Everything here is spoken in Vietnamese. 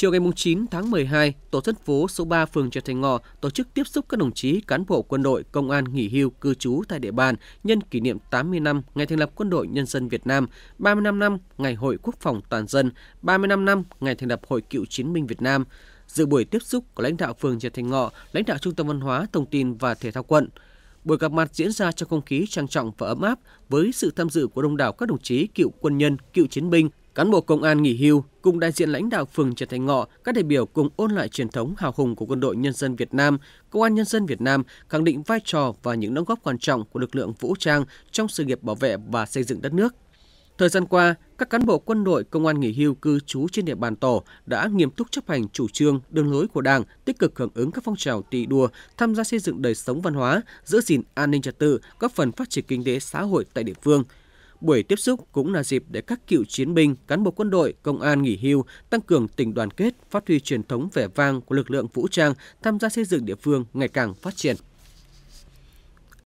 Chiều ngày 9 tháng 12, tổ dân phố số 3 phường Trà Thành Ngọ tổ chức tiếp xúc các đồng chí cán bộ quân đội, công an nghỉ hưu cư trú tại địa bàn nhân kỷ niệm 80 năm ngày thành lập Quân đội Nhân dân Việt Nam, 35 năm ngày Hội Quốc phòng toàn dân, 35 năm ngày thành lập Hội Cựu chiến binh Việt Nam. Dự buổi tiếp xúc có lãnh đạo phường Trà Thành Ngọ, lãnh đạo Trung tâm Văn hóa, Thông tin và Thể thao quận – Buổi gặp mặt diễn ra trong không khí trang trọng và ấm áp với sự tham dự của đông đảo các đồng chí cựu quân nhân, cựu chiến binh, cán bộ công an nghỉ hưu cùng đại diện lãnh đạo phường Trần Thành Ngọ, các đại biểu cùng ôn lại truyền thống hào hùng của quân đội nhân dân Việt Nam, công an nhân dân Việt Nam, khẳng định vai trò và những đóng góp quan trọng của lực lượng vũ trang trong sự nghiệp bảo vệ và xây dựng đất nước. Thời gian qua, các cán bộ quân đội công an nghỉ hưu cư trú trên địa bàn tổ đã nghiêm túc chấp hành chủ trương, đường lối của Đảng, tích cực hưởng ứng các phong trào thi đua, tham gia xây dựng đời sống văn hóa, giữ gìn an ninh trật tự, góp phần phát triển kinh tế xã hội tại địa phương. Buổi tiếp xúc cũng là dịp để các cựu chiến binh, cán bộ quân đội, công an nghỉ hưu tăng cường tình đoàn kết, phát huy truyền thống vẻ vang của lực lượng vũ trang tham gia xây dựng địa phương ngày càng phát triển.